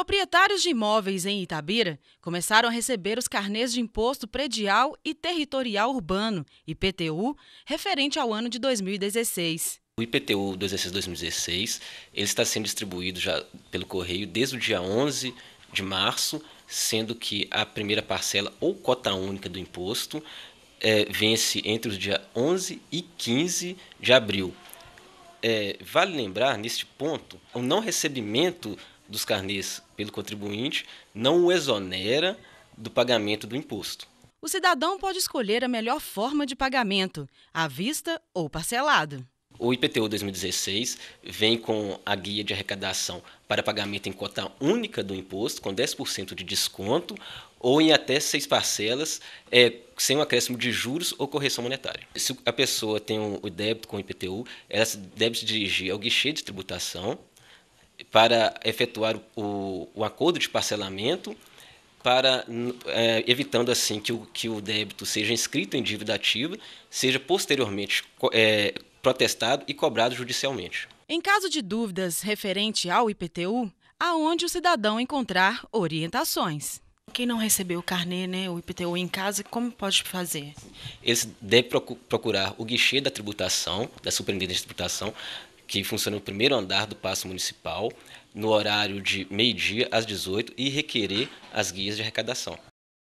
Proprietários de imóveis em Itabira começaram a receber os carnês de imposto predial e territorial urbano, IPTU, referente ao ano de 2016. O IPTU 2016 ele está sendo distribuído já pelo correio desde o dia 11 de março, sendo que a primeira parcela ou cota única do imposto é, vence entre os dias 11 e 15 de abril. É, vale lembrar, neste ponto, o não recebimento dos carnês pelo contribuinte não o exonera do pagamento do imposto. O cidadão pode escolher a melhor forma de pagamento, à vista ou parcelado. O IPTU 2016 vem com a guia de arrecadação para pagamento em cota única do imposto, com 10% de desconto, ou em até seis parcelas, é, sem um acréscimo de juros ou correção monetária. Se a pessoa tem um, o débito com o IPTU, ela deve se dirigir ao guichê de tributação para efetuar o, o acordo de parcelamento, para é, evitando assim que o, que o débito seja inscrito em dívida ativa, seja posteriormente é, protestado e cobrado judicialmente. Em caso de dúvidas referente ao IPTU, aonde o cidadão encontrar orientações. Quem não recebeu o carnê, né, o IPTU em casa, como pode fazer? Ele deve procurar o guichê da tributação, da Superintendência de Tributação, que funciona no primeiro andar do Paço Municipal, no horário de meio-dia às 18 e requerer as guias de arrecadação.